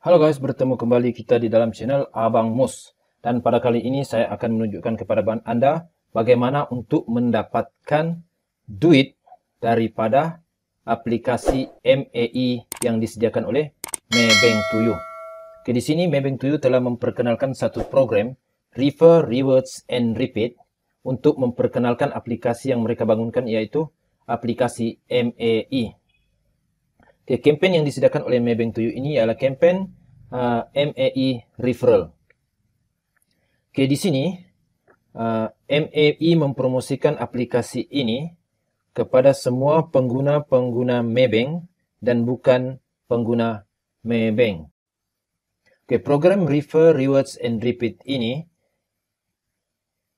Halo guys, bertemu kembali kita di dalam channel Abang Mus. Dan pada kali ini saya akan menunjukkan kepada Anda bagaimana untuk mendapatkan duit daripada aplikasi MEI yang disediakan oleh Maybank Tuyu. Oke, di sini Maybank Tuyu telah memperkenalkan satu program Refer, Rewards, and Repeat untuk memperkenalkan aplikasi yang mereka bangunkan yaitu aplikasi MEI. Oke, yang disediakan oleh Maybank Tuyu ini ialah kempen uh, ah, MAE referral. Okay di sini uh, ah, MAE mempromosikan aplikasi ini kepada semua pengguna-pengguna Maybank dan bukan pengguna Maybank. Okay program refer rewards and repeat ini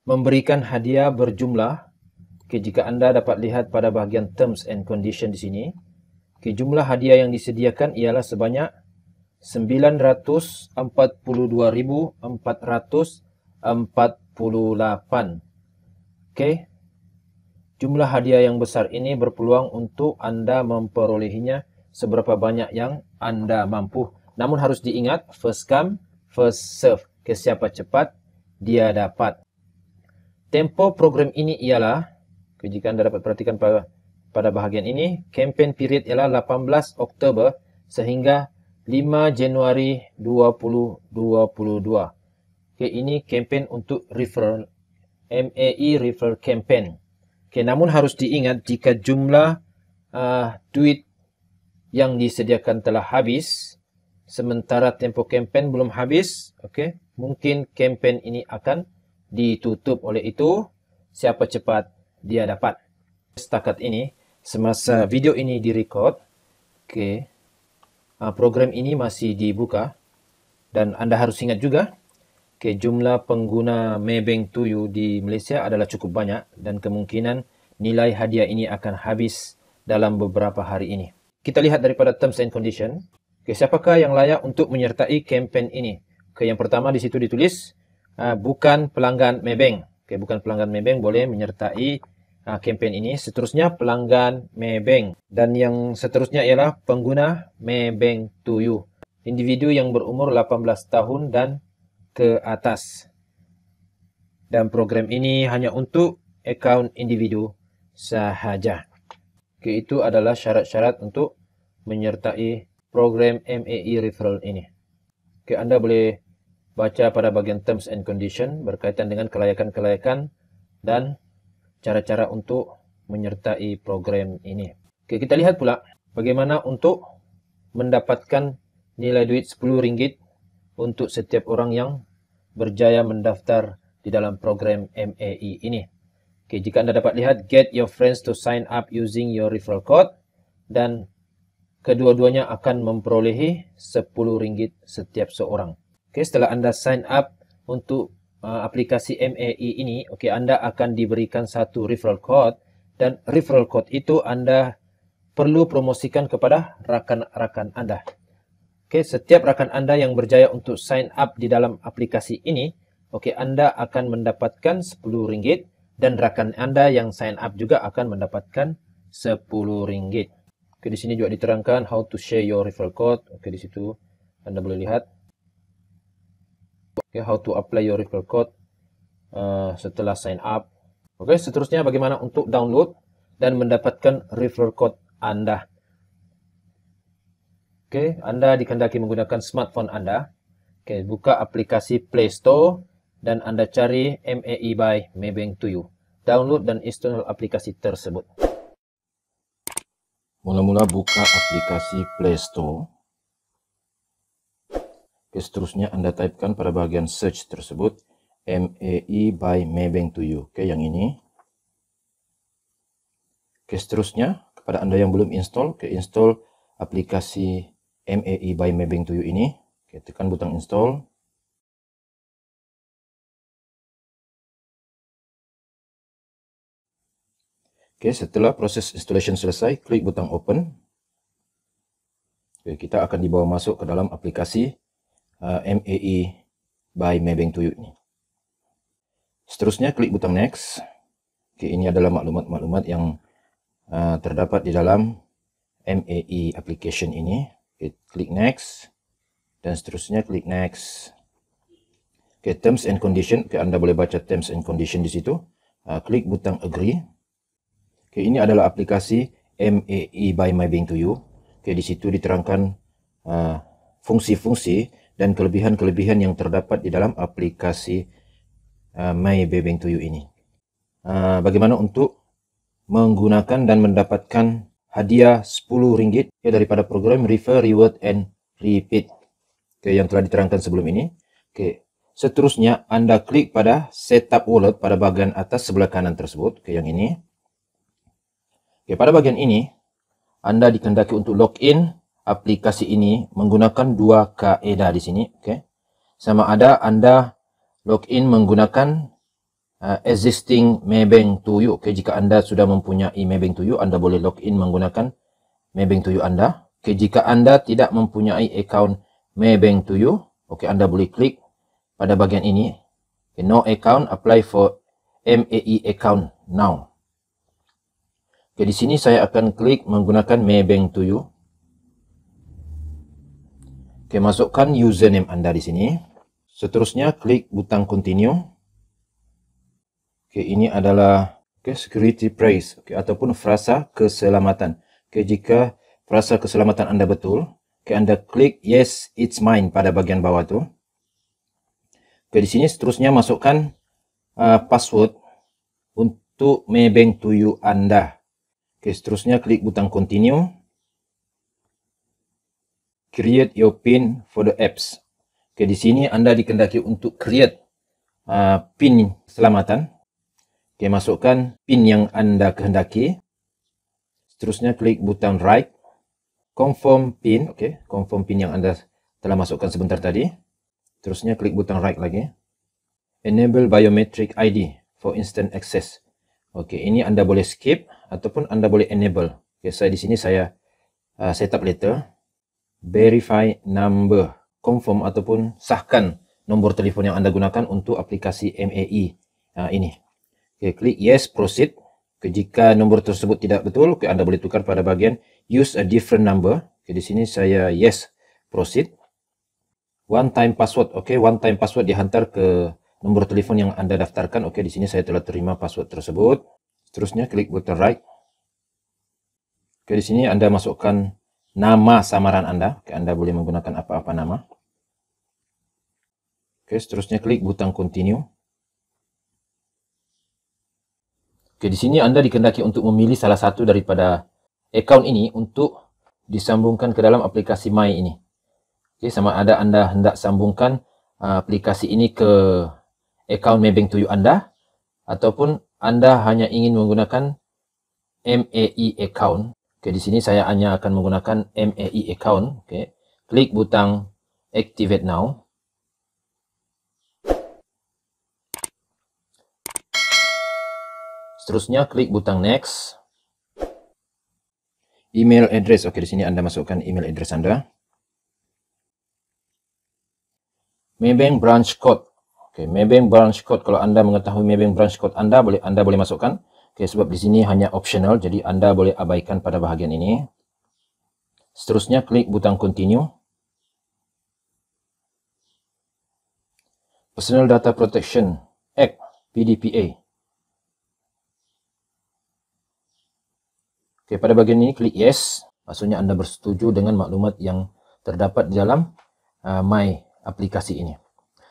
memberikan hadiah berjumlah okay, jika anda dapat lihat pada bahagian terms and condition di sini okay, jumlah hadiah yang disediakan ialah sebanyak 942,448. Okey. Jumlah hadiah yang besar ini berpeluang untuk anda memperolehinya seberapa banyak yang anda mampu. Namun harus diingat, first come, first serve. Siapa cepat, dia dapat. Tempo program ini ialah, jika anda dapat perhatikan pada, pada bahagian ini, campaign period ialah 18 Oktober sehingga 5 Januari 2022. Okay, ini kempen untuk referral. MAE referral campaign. Okay, namun harus diingat jika jumlah uh, duit yang disediakan telah habis sementara tempoh kempen belum habis, okay, mungkin kempen ini akan ditutup oleh itu siapa cepat dia dapat. Setakat ini, semasa video ini direkod, okay, Ah, program ini masih dibuka dan anda harus ingat juga ke okay, jumlah pengguna Maybank Tuyu di Malaysia adalah cukup banyak dan kemungkinan nilai hadiah ini akan habis dalam beberapa hari ini. Kita lihat daripada terms and condition. Okay, siapakah yang layak untuk menyertai kempen ini? Okay, yang pertama di situ ditulis uh, bukan pelanggan Maybank. Okay, bukan pelanggan Maybank boleh menyertai uh, kempen ini. Seterusnya pelanggan Maybank dan yang seterusnya ialah pengguna Maybank to you. Individu yang berumur 18 tahun dan ke atas. Dan program ini hanya untuk akaun individu sahaja. Okay, itu adalah syarat-syarat untuk menyertai program MAE referral ini. Okay, anda boleh baca pada bagian terms and condition berkaitan dengan kelayakan-kelayakan dan cara-cara untuk menyertai program ini. Okay, kita lihat pula bagaimana untuk mendapatkan nilai duit RM10 untuk setiap orang yang berjaya mendaftar di dalam program MAE ini. Okay, jika anda dapat lihat, get your friends to sign up using your referral code dan kedua-duanya akan memperolehi RM10 setiap seorang. Okay, setelah anda sign up untuk uh, aplikasi MEI ini, oke, okay, Anda akan diberikan satu referral code dan referral code itu Anda perlu promosikan kepada rakan-rakan Anda. Oke, okay, setiap rakan Anda yang berjaya untuk sign up di dalam aplikasi ini, oke, okay, Anda akan mendapatkan 10 ringgit dan rakan Anda yang sign up juga akan mendapatkan 10 ringgit. Oke, di sini juga diterangkan how to share your referral code. Oke, di situ Anda boleh lihat. okay, how to apply your referral code uh, setelah sign up. Okay, seterusnya bagaimana untuk download dan mendapatkan referral code anda. Okay, anda dikendaki menggunakan smartphone anda. Okay, buka aplikasi Play Store dan anda cari MAE by Maybank to you. Download dan install aplikasi tersebut. Mula-mula buka aplikasi Play Store. seterusnya Anda typekan pada bagian search tersebut MAE by Maybank to you. Oke, yang ini. Oke, seterusnya kepada Anda yang belum install, ke install aplikasi MAE by Maybank to you ini. Oke, tekan butang install. Oke, setelah proses installation selesai, klik butang open. Oke, kita akan dibawa masuk ke dalam aplikasi Uh, MAE by Maybank Tuyut ni. Seterusnya klik butang next. Okay, ini adalah maklumat-maklumat yang uh, terdapat di dalam MAE application ini. Okay, klik next. Dan seterusnya klik next. Okay, terms and condition. Okay, anda boleh baca terms and condition di situ. Uh, klik butang agree. Okay, ini adalah aplikasi MAE by MyBank2U. Okay, di situ diterangkan uh, fungsi-fungsi dan kelebihan-kelebihan yang terdapat di dalam aplikasi uh, My Bebeng Tuyu ini. Uh, bagaimana untuk menggunakan dan mendapatkan hadiah RM10 ya, daripada program Refer, Reward, and Repeat oke yang telah diterangkan sebelum ini. Oke, Seterusnya, Anda klik pada Setup Wallet pada bagian atas sebelah kanan tersebut, oke yang ini. Oke, pada bagian ini, Anda dikendaki untuk login aplikasi ini menggunakan dua kaedah di sini. Okay. Sama ada anda login menggunakan uh, existing Maybank to you. Okay. Jika anda sudah mempunyai Maybank to you, anda boleh login menggunakan Maybank to you anda. Okay. Jika anda tidak mempunyai account Maybank to you, okay, anda boleh klik pada bahagian ini. Okay. No account, apply for MAE account now. Okay, di sini saya akan klik menggunakan Maybank to you. Okey, masukkan username anda di sini. Seterusnya klik butang continue. Okay, ini adalah okay, security praise okay, ataupun frasa keselamatan. Okey, jika frasa keselamatan anda betul, okay, anda klik yes it's mine pada bahagian bawah tu. Okey, di sini seterusnya masukkan uh, password untuk Mebank to you anda. Okey, seterusnya klik butang continue create your pin for the apps. Okay, di sini anda dikendaki untuk create uh, pin keselamatan. Okay, masukkan pin yang anda kehendaki. Seterusnya klik butang right. Confirm pin. Okay, confirm pin yang anda telah masukkan sebentar tadi. Seterusnya klik butang right lagi. Enable biometric ID for instant access. Okay, ini anda boleh skip ataupun anda boleh enable. Okay, saya di sini saya uh, set up later verify number, confirm ataupun sahkan nombor telefon yang anda gunakan untuk aplikasi MAE uh, ini. Okay, klik yes, proceed. Okay, jika nombor tersebut tidak betul, okay, anda boleh tukar pada bahagian use a different number. Okay, di sini saya yes, proceed. One time password, okay, one time password dihantar ke nombor telefon yang anda daftarkan. Okay, di sini saya telah terima password tersebut. Seterusnya klik button right. Okay, di sini anda masukkan nama samaran Anda. Okay, anda boleh menggunakan apa-apa nama. Okay, seterusnya klik butang continue. Okay, di sini anda dikendaki untuk memilih salah satu daripada akaun ini untuk disambungkan ke dalam aplikasi My ini. Okay, sama ada anda hendak sambungkan uh, aplikasi ini ke akaun Maybank to you anda ataupun anda hanya ingin menggunakan MAE account Okay, di sini saya hanya akan menggunakan MAE account. Okay. Klik butang activate now. Seterusnya klik butang next. Email address. Okay, di sini anda masukkan email address anda. Maybank branch code. Okay, Maybank branch code. Kalau anda mengetahui Maybank branch code anda, boleh anda boleh masukkan. Okay, sebab di sini hanya optional, jadi anda boleh abaikan pada bahagian ini. Seterusnya, klik butang continue. Personal Data Protection Act, PDPA. Okay, pada bahagian ini, klik yes. Maksudnya anda bersetuju dengan maklumat yang terdapat di dalam uh, My aplikasi ini.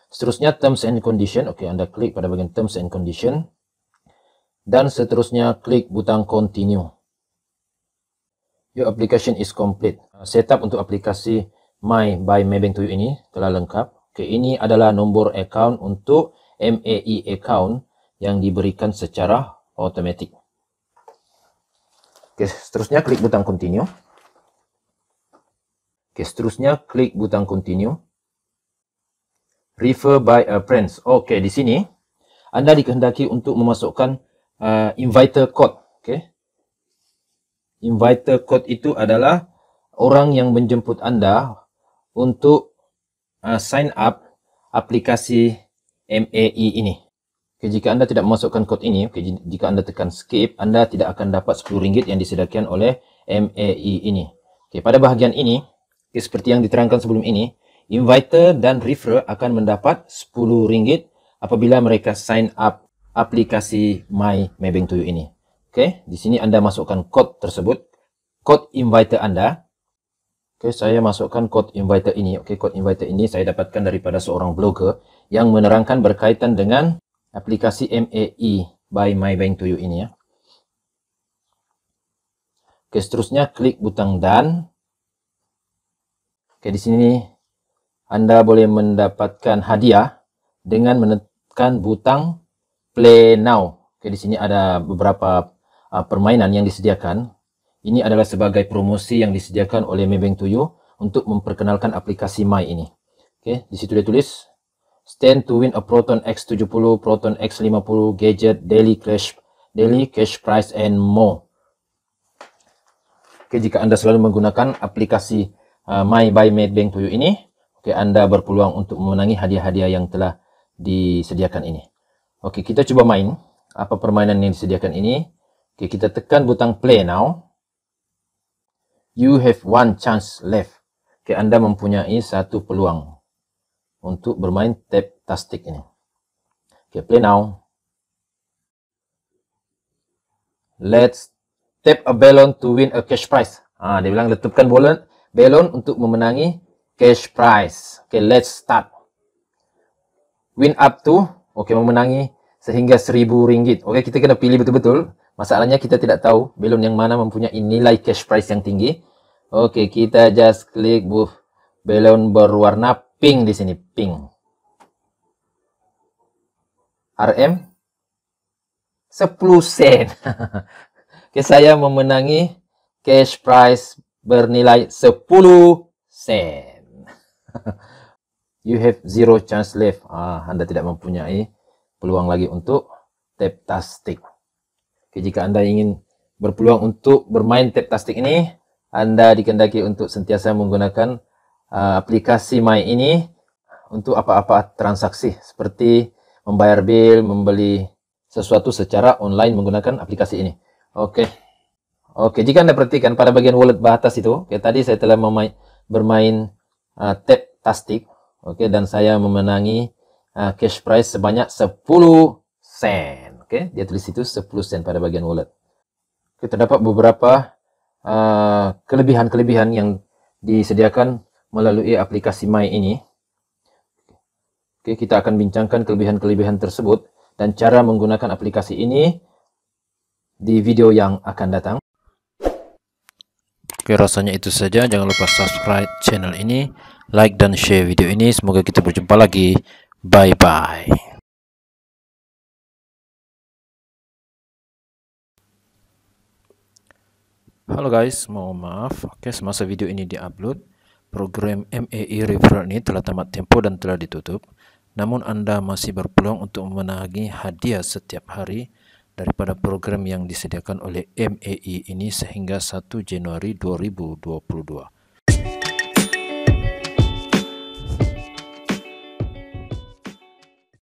Seterusnya, Terms and Condition. Okay, anda klik pada bahagian Terms and Condition dan seterusnya klik butang continue. Your application is complete. Uh, setup untuk aplikasi My by Maybank to you ini telah lengkap. Okay, ini adalah nombor account untuk MAE account yang diberikan secara automatik. Okay, seterusnya klik butang continue. Okay, seterusnya klik butang continue. Refer by a friends. Okay, di sini anda dikehendaki untuk memasukkan uh, inviter code. Okay. Inviter code itu adalah orang yang menjemput anda untuk uh, sign up aplikasi MAE ini. Okay, jika anda tidak memasukkan kod ini, okay, jika anda tekan skip, anda tidak akan dapat RM10 yang disediakan oleh MAE ini. Okay, pada bahagian ini, okay, seperti yang diterangkan sebelum ini, inviter dan referer akan mendapat RM10 apabila mereka sign up aplikasi My Maybank to You ini. Okey, di sini anda masukkan kod tersebut, kod inviter anda. Okey, saya masukkan kod inviter ini. Okey, kod inviter ini saya dapatkan daripada seorang blogger yang menerangkan berkaitan dengan aplikasi MAE by My Bank to ini ya. Okey, seterusnya klik butang dan. Okey, di sini anda boleh mendapatkan hadiah dengan menekan butang Play Now. Okay, di sini ada beberapa uh, permainan yang disediakan. Ini adalah sebagai promosi yang disediakan oleh Maybank to untuk memperkenalkan aplikasi My ini. Okay, di situ dia tulis, Stand to win a Proton X70, Proton X50, Gadget, Daily Cash, Daily Cash Price, and more. Okay, jika anda selalu menggunakan aplikasi uh, My by Maybank to ini, okay, anda berpeluang untuk memenangi hadiah-hadiah yang telah disediakan ini. Okey, kita cuba main apa permainan yang disediakan ini. Okey, kita tekan butang play now. You have one chance left. Okey, anda mempunyai satu peluang untuk bermain tap tastic ini. Okey, play now. Let's tap a balloon to win a cash prize. Ah, dia bilang letupkan balloon balloon untuk memenangi cash prize. Okey, let's start. Win up to okey memenangi sehingga seribu ringgit. Okey kita kena pilih betul-betul. Masalahnya kita tidak tahu belon yang mana mempunyai nilai cash price yang tinggi. Okey kita just klik buff belon berwarna pink di sini pink. RM 10 sen. okay, saya memenangi cash price bernilai 10 sen. you have zero chance left. Ah, Anda tidak mempunyai peluang lagi untuk tap tastic. jika Anda ingin berpeluang untuk bermain tap tastic ini, Anda dikendaki untuk sentiasa menggunakan uh, aplikasi My ini untuk apa-apa transaksi seperti membayar bil, membeli sesuatu secara online menggunakan aplikasi ini. Oke. Okay. Oke, jika Anda perhatikan pada bagian wallet batas itu, tadi saya telah bermain uh, tap Oke, dan saya memenangi uh, cash prize sebanyak 10 sen. Oke, dia tulis itu 10 sen pada bagian wallet. Terdapat beberapa uh, kelebihan-kelebihan uh, yang disediakan melalui aplikasi My ini. Oke, kita akan bincangkan kelebihan-kelebihan tersebut dan cara menggunakan aplikasi ini di video yang akan datang. Oke, rasanya itu saja. Jangan lupa subscribe channel ini like dan share video ini. Semoga kita berjumpa lagi. Bye-bye. Halo guys, mohon maaf. Okay, semasa video ini diupload, program MAE referral ini telah tamat tempo dan telah ditutup. Namun anda masih berpeluang untuk menagih hadiah setiap hari daripada program yang disediakan oleh MAE ini sehingga 1 Januari 2022.